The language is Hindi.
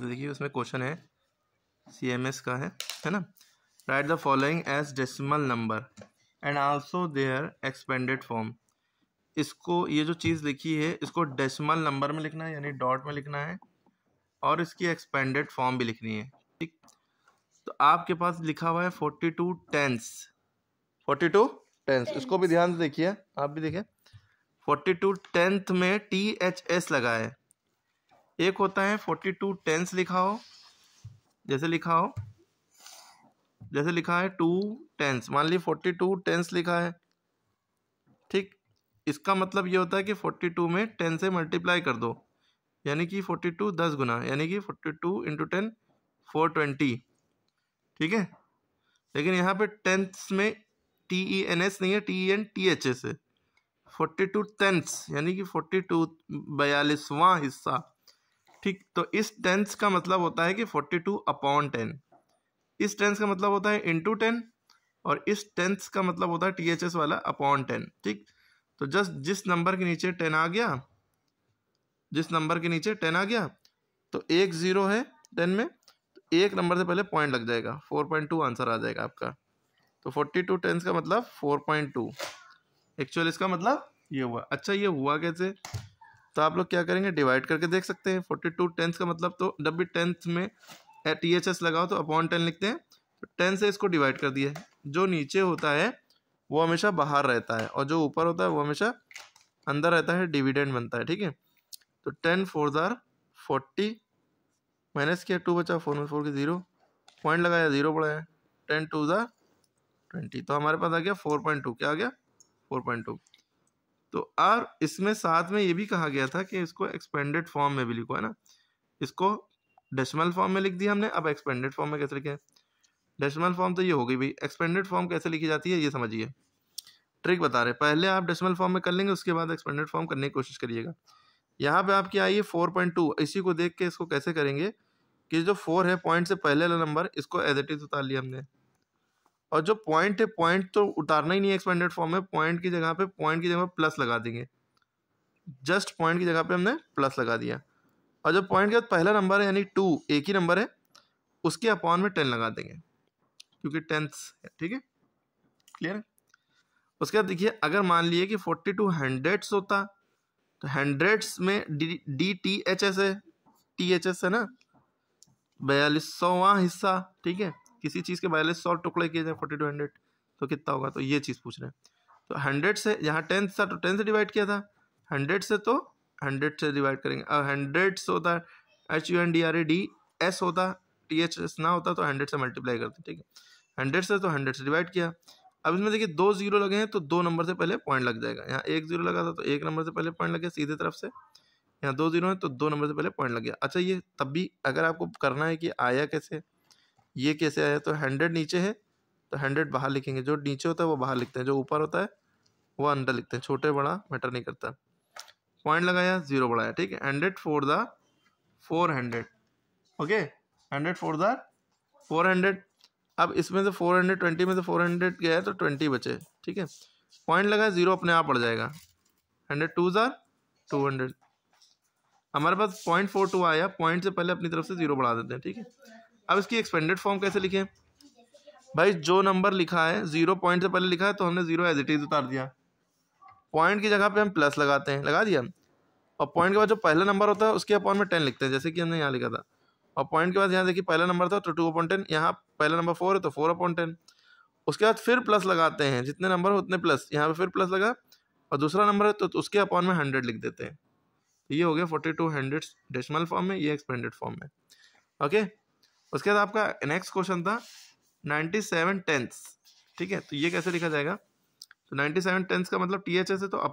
तो देखिए उसमें क्वेश्चन है सी एम एस का है है ना right the following as decimal number and also their expanded form इसको ये जो चीज़ लिखी है इसको डेसिमल नंबर में लिखना है यानी डॉट में लिखना है और इसकी एक्सपेंडेड फॉर्म भी लिखनी है ठीक तो आपके पास लिखा हुआ है forty two tens forty two tens इसको भी ध्यान से देखिए आप भी देखिए फोर्टी टू टेंथ में टी एच एस लगा है एक होता है फोर्टी टू टेंस लिखा हो जैसे लिखा हो जैसे लिखा है टू टेंस मान ली फोर्टी टू टेंस लिखा है ठीक इसका मतलब ये होता है कि फोर्टी टू में टेन से मल्टीप्लाई कर दो यानी कि फोर्टी टू दस गुना यानी कि forty two into ten four twenty ठीक है लेकिन यहाँ पे टेंथ्स में टी ई एन एस नहीं है T E N T H S है फोर्टी टू टेंथ्स यानी कि फोर्टी टू बयालीसवां हिस्सा ठीक तो इस टेंस का मतलब होता है कि फोर्टी टू अपॉन टेन इस टेंस का मतलब होता है इंटू टेन और इस टेंस का मतलब होता है टी एच एस वाला अपॉन टेन ठीक तो जस्ट जिस नंबर के नीचे टेन आ गया जिस नंबर के नीचे टेन आ गया तो एक ज़ीरो है टेन में तो एक नंबर से पहले पॉइंट लग जाएगा फोर पॉइंट टू आंसर आ जाएगा आपका तो फोर्टी टू टेंस का मतलब फोर पॉइंट टू एक्चुअल इसका मतलब ये हुआ अच्छा ये हुआ कैसे तो आप लोग क्या करेंगे डिवाइड करके देख सकते हैं फोर्टी टू टेंथ का मतलब तो जब भी टेंथ में टी एच एस लगाओ तो अपॉन टेन लिखते हैं तो टेन से इसको डिवाइड कर दिया जो नीचे होता है वो हमेशा बाहर रहता है और जो ऊपर होता है वो हमेशा अंदर रहता है डिविडेंड बनता है ठीक है तो टेन फोर हज़ार फोर्टी माइनस किया टू बचा फोर फोर के ज़ीरो पॉइंट लगाया ज़ीरो पड़ा है टेन टू हज़ार ट्वेंटी तो हमारे पास आ गया फोर पॉइंट टू क्या आ गया फोर पॉइंट टू तो और इसमें साथ में ये भी कहा गया था कि इसको एक्सपेंडेड फॉर्म में भी लिखो है ना इसको डेसिमल फॉर्म में लिख दिया हमने अब एक्सपेंडेड फॉर्म में कैसे लिखे डेसिमल फॉर्म तो ये हो गई भाई एक्सपेंडेड फॉर्म कैसे लिखी जाती है ये समझिए ट्रिक बता रहे पहले आप डेसिमल फॉर्म में कर लेंगे उसके बाद एक्सपेंडेड फॉर्म करने की कोशिश करिएगा यहाँ पे आपकी आई है फोर पॉइंट टू इसी को देख के इसको कैसे करेंगे कि जो फोर है पॉइंट से पहले वाला नंबर इसको एज इट इज उतार लिया हमने और जो पॉइंट है पॉइंट तो उतारना ही नहीं है एक्सपेंडेड फॉर्म में पॉइंट की जगह पे पॉइंट की जगह पर प्लस लगा देंगे जस्ट पॉइंट की जगह पे हमने प्लस लगा दिया और जो पॉइंट के बाद पहला नंबर है यानी टू एक ही नंबर है उसके अपॉन में टेन लगा देंगे क्योंकि टेंथ है ठीक है क्लियर है उसके बाद देखिए अगर मान लीजिए कि फोर्टी टू हंड्रेड्स होता तो हंड्रेड्स में D D T H S है टी एच एस है ना बयालीस सौवा हिस्सा ठीक है किसी चीज़ के बयालीस सौ टुकड़े किए जाए फोर्टी टू हंड्रेड तो कितना होगा तो ये चीज़ पूछ रहे हैं तो हंड्रेड से यहाँ टेंथ था तो टेंथ से डिवाइड किया था हंड्रेड से तो हंड्रेड से डिवाइड करेंगे अब हंड्रेड से होता H U N D R A D S होता टी एच एस ना होता तो हंड्रेड से मल्टीप्लाई करते ठीक है हंड्रेड से तो हंड्रेड से डिवाइड किया अब इसमें देखिए दो जीरो लगे हैं तो दो नंबर से पहले पॉइंट लग जाएगा यहाँ एक जीरो लगा था तो एक नंबर से पहले पॉइंट लग गया सीधे तरफ से यहाँ दो जीरो हैं तो दो नंबर से पहले पॉइंट लग गया अच्छा ये तब भी अगर आपको करना है कि आया कैसे ये कैसे आया तो हंड्रेड नीचे है तो हंड्रेड बाहर लिखेंगे जो नीचे होता है वो बाहर लिखते हैं जो ऊपर होता है वो अंदर लिखते हैं छोटे बड़ा मैटर नहीं करता पॉइंट लगाया जीरो बढ़ाया ठीक है hundred for the four hundred okay hundred for the four hundred अब इसमें से फोर हंड्रेड ट्वेंटी में से फोर हंड्रेड गया है तो ट्वेंटी बचे ठीक है पॉइंट लगाया जीरो अपने आप बढ़ जाएगा हंड्रेड टू ज़ार टू हंड्रेड हमारे पास पॉइंट फोर टू आया पॉइंट से पहले अपनी तरफ से जीरो बढ़ा देते हैं ठीक है अब इसकी एक्सपेंडेड फॉर्म कैसे लिखें भाई जो नंबर लिखा है ज़ीरो पॉइंट से पहले लिखा है तो हमने ज़ीरो एज इट इज़ उतार दिया पॉइंट की जगह पे हम प्लस लगाते हैं लगा दिया और पॉइंट के बाद जो पहला नंबर होता है उसके अपॉन में टेन लिखते हैं जैसे कि हमने यहाँ लिखा था और पॉइंट के बाद यहाँ देखिए पहला नंबर था तो टू अपॉन टेन यहाँ पहला नंबर फोर है तो फोर अपॉन टेन उसके बाद फिर प्लस लगाते हैं जितने नंबर हो उतने प्लस यहाँ पर फिर प्लस लगा और दूसरा नंबर है तो, तो उसके अपॉन में हंड्रेड लिख देते हैं तो ये हो गया forty two hundred decimal form में ये एक्सपेंडेड फॉर्म में ओके उसके बाद आपका नेक्स्ट क्वेश्चन था नाइन्टी सेवन टेंथ ठीक है तो ये कैसे लिखा जाएगा तो नाइन्टी सेवन टेंथ का मतलब टी एच एस है तो